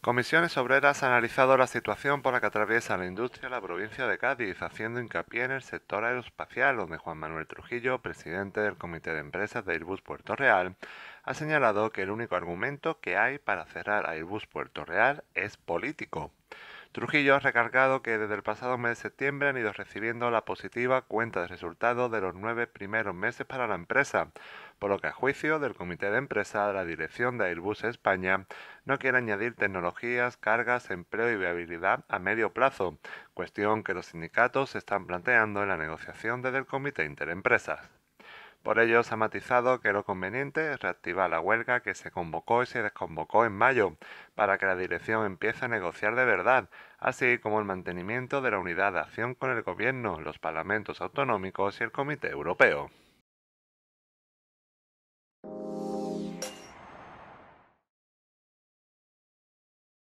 Comisiones Obreras ha analizado la situación por la que atraviesa la industria la provincia de Cádiz, haciendo hincapié en el sector aeroespacial, donde Juan Manuel Trujillo, presidente del Comité de Empresas de Airbus Puerto Real, ha señalado que el único argumento que hay para cerrar Airbus Puerto Real es político. Trujillo ha recargado que desde el pasado mes de septiembre han ido recibiendo la positiva cuenta de resultados de los nueve primeros meses para la empresa, por lo que a juicio del Comité de Empresa de la Dirección de Airbus España no quiere añadir tecnologías, cargas, empleo y viabilidad a medio plazo, cuestión que los sindicatos están planteando en la negociación desde el Comité Interempresas. Por ello, se ha matizado que lo conveniente es reactivar la huelga que se convocó y se desconvocó en mayo, para que la dirección empiece a negociar de verdad, así como el mantenimiento de la unidad de acción con el Gobierno, los parlamentos autonómicos y el Comité Europeo.